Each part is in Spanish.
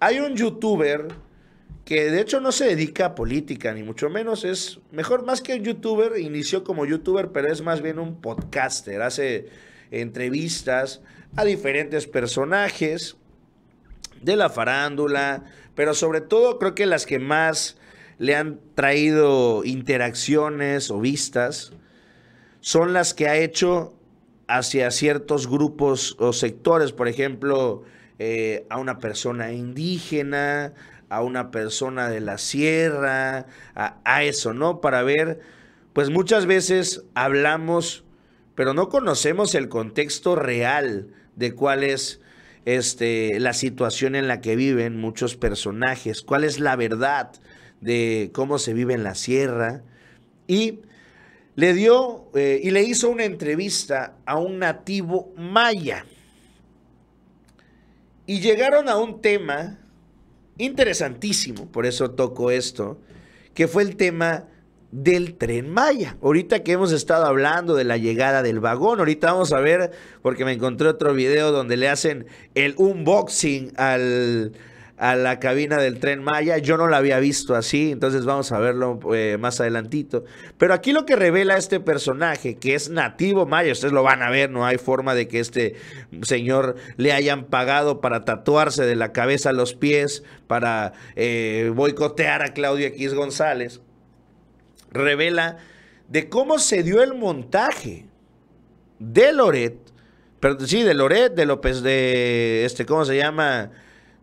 Hay un youtuber que de hecho no se dedica a política, ni mucho menos es, mejor más que un youtuber, inició como youtuber, pero es más bien un podcaster, hace entrevistas a diferentes personajes de la farándula, pero sobre todo creo que las que más le han traído interacciones o vistas son las que ha hecho hacia ciertos grupos o sectores, por ejemplo, eh, a una persona indígena, a una persona de la sierra, a, eso, ¿no? Para ver, pues muchas veces hablamos, pero no conocemos el contexto real de cuál es este, la situación en la que viven muchos personajes, cuál es la verdad de cómo se vive en la sierra. Y le dio eh, y le hizo una entrevista a un nativo maya. Y llegaron a un tema interesantísimo, por eso toco esto, que fue el tema del tren Maya. Ahorita que hemos estado hablando de la llegada del vagón, ahorita vamos a ver, porque me encontré otro video donde le hacen el unboxing al, a la cabina del tren Maya. Yo no la había visto así, entonces vamos a verlo eh, más adelantito. Pero aquí lo que revela este personaje, que es nativo Maya, ustedes lo van a ver, no hay forma de que este señor le hayan pagado para tatuarse de la cabeza a los pies, para eh, boicotear a Claudio X González. Revela de cómo se dio el montaje de Loret, pero sí, de Loret, de López, de este, ¿cómo se llama?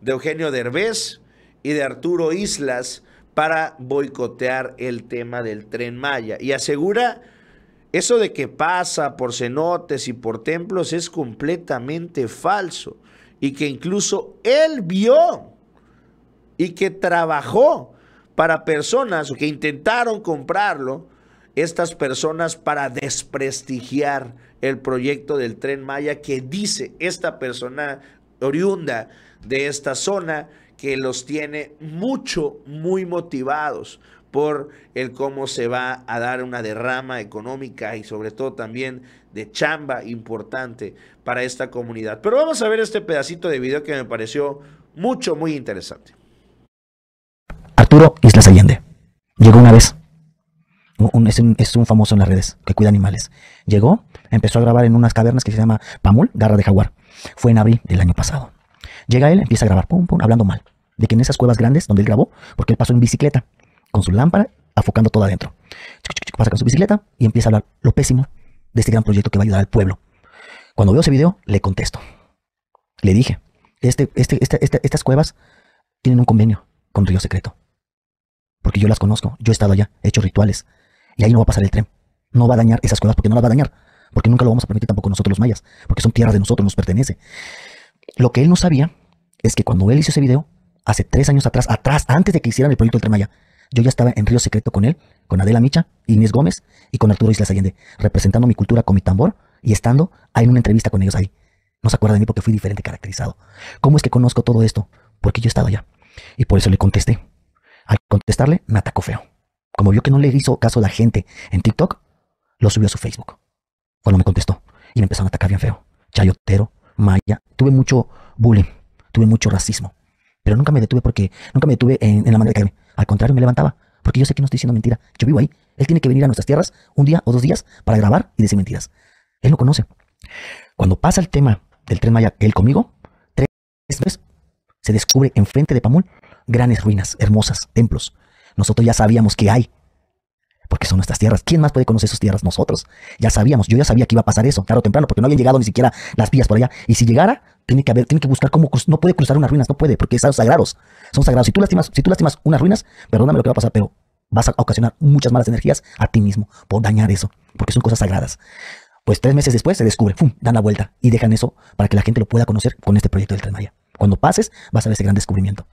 de Eugenio Derbez y de Arturo Islas para boicotear el tema del tren Maya. Y asegura eso de que pasa por cenotes y por templos es completamente falso. Y que incluso él vio y que trabajó para personas que intentaron comprarlo, estas personas para desprestigiar el proyecto del tren Maya que dice esta persona oriunda de esta zona que los tiene mucho, muy motivados por el cómo se va a dar una derrama económica y sobre todo también de chamba importante para esta comunidad. Pero vamos a ver este pedacito de video que me pareció mucho, muy interesante. Arturo Islas Allende. Llegó una vez. es, un, es, un, famoso en las redes que cuida animales. Llegó, empezó a grabar en unas cavernas que se llama Pamul, Garra de Jaguar. Fue en abril del año pasado. Llega él, empieza a grabar, pum, pum, hablando mal. De que en esas cuevas grandes donde él grabó, porque él pasó en bicicleta, con su lámpara, afocando todo adentro. Pasa con su bicicleta y empieza a hablar lo pésimo de este gran proyecto que va a ayudar al pueblo. Cuando veo ese video, le contesto. Le dije, este, este, estas cuevas tienen un convenio con Río Secreto. Porque yo las conozco, yo he estado allá, he hecho rituales. Y ahí no va a pasar el tren. No va a dañar esas cuevas porque no las va a dañar porque nunca lo vamos a permitir tampoco nosotros los mayas, porque son tierras de nosotros, nos pertenece. Lo que él no sabía es que cuando él hizo ese video, hace tres años atrás, atrás, antes de que hicieran el proyecto del Maya, yo ya estaba en Río Secreto con él, con Adela Micha, Inés Gómez y con Arturo Islas Allende, representando mi cultura con mi tambor y estando ahí en una entrevista con ellos ahí. No se acuerda de mí porque fui diferente caracterizado. ¿Cómo es que conozco todo esto? Porque yo he estado allá. Y por eso le contesté. Al contestarle, me atacó feo. Como vio que no le hizo caso a la gente en TikTok, lo subió a su Facebook cuando me contestó. Y me empezaron a atacar bien feo. Chayotero, maya. Tuve mucho bullying, tuve mucho racismo. Pero nunca me detuve porque nunca me detuve en, la manera de caerme. Al contrario, me levantaba. Porque yo sé que no estoy diciendo mentira. Yo vivo ahí. Él tiene que venir a nuestras tierras un día o dos días para grabar y decir mentiras. Él lo conoce. Cuando pasa el tema del tren Maya, él conmigo, tres veces se descubre enfrente de Pamul grandes ruinas hermosas, templos. Nosotros ya sabíamos que hay porque son nuestras tierras. ¿Quién más puede conocer esas tierras? Nosotros. Ya sabíamos, yo ya sabía que iba a pasar eso, claro, temprano, porque no habían llegado ni siquiera las vías por allá. Y si llegara, tiene que haber, tiene que buscar cómo no puede cruzar unas ruinas, no puede, porque son sagrados. Son sagrados. Si tú lastimas, si tú lastimas unas ruinas, perdóname lo que va a pasar, pero vas a ocasionar muchas malas energías a ti mismo por dañar eso, porque son cosas sagradas. Pues tres meses después se descubre, dan la vuelta y dejan eso para que la gente lo pueda conocer con este proyecto del Tren Maya. Cuando pases, vas a ver ese gran descubrimiento.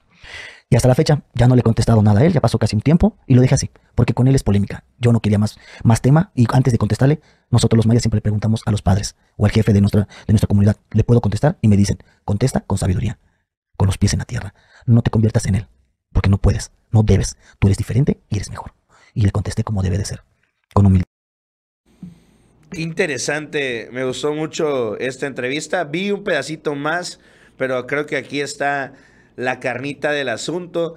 Y hasta la fecha ya no le he contestado nada a él, ya pasó casi un tiempo y lo dejé así, porque con él es polémica. Yo no quería más, más tema y antes de contestarle, nosotros los mayas siempre preguntamos a los padres o al jefe de nuestra, de nuestra comunidad, ¿le puedo contestar? Y me dicen, contesta con sabiduría, con los pies en la tierra. No te conviertas en él, porque no puedes, no debes. Tú eres diferente y eres mejor. Y le contesté como debe de ser, con humildad. Interesante, me gustó mucho esta entrevista. Vi un pedacito más, pero creo que aquí está la carnita del asunto.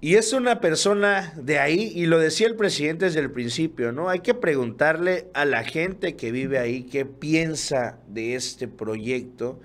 Y es una persona de ahí, y lo decía el presidente desde el principio, ¿no? Hay que preguntarle a la gente que vive ahí qué piensa de este proyecto.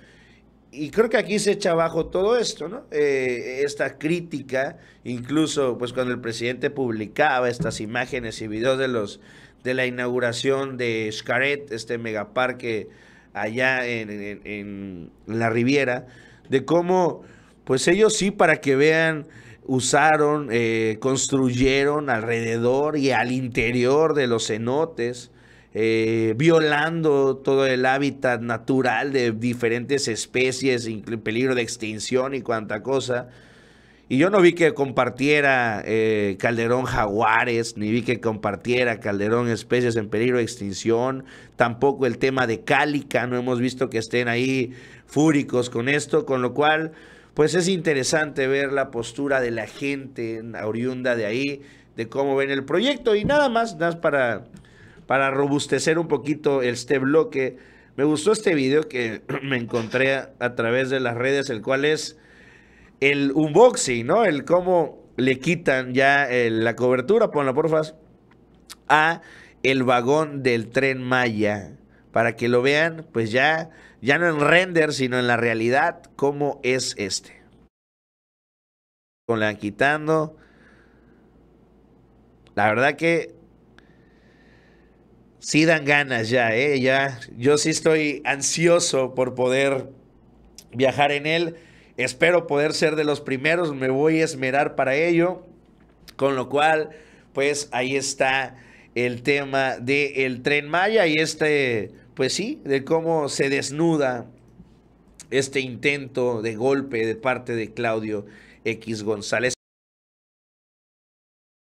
Y creo que aquí se echa abajo todo esto, ¿no? Eh, esta crítica, incluso pues cuando el presidente publicaba estas imágenes y videos de los de la inauguración de Xcaret, este megaparque allá en la Riviera, de cómo pues ellos sí, para que vean, usaron, eh, construyeron alrededor y al interior de los cenotes, eh, violando todo el hábitat natural de diferentes especies, en peligro de extinción y cuanta cosa. Y yo no vi que compartiera eh, Calderón jaguares, ni vi que compartiera Calderón especies en peligro de extinción, tampoco el tema de cálica, no hemos visto que estén ahí fúricos con esto, con lo cual pues es interesante ver la postura de la gente oriunda de ahí, de cómo ven el proyecto. Y nada más, nada más para, para robustecer un poquito este bloque, me gustó este video que me encontré a, través de las redes, el cual es el unboxing, ¿no? El cómo le quitan ya eh, la cobertura, ponla porfa, a el vagón del tren Maya para que lo vean, pues ya, ya no en render, sino en la realidad, cómo es este. Con la quitando. La verdad que sí dan ganas ya, ¿eh? Ya, yo sí estoy ansioso por poder viajar en él. Espero poder ser de los primeros, me voy a esmerar para ello. Con lo cual, pues ahí está el tema del tren Maya y este pues sí, de cómo se desnuda este intento de golpe de parte de Claudio X González.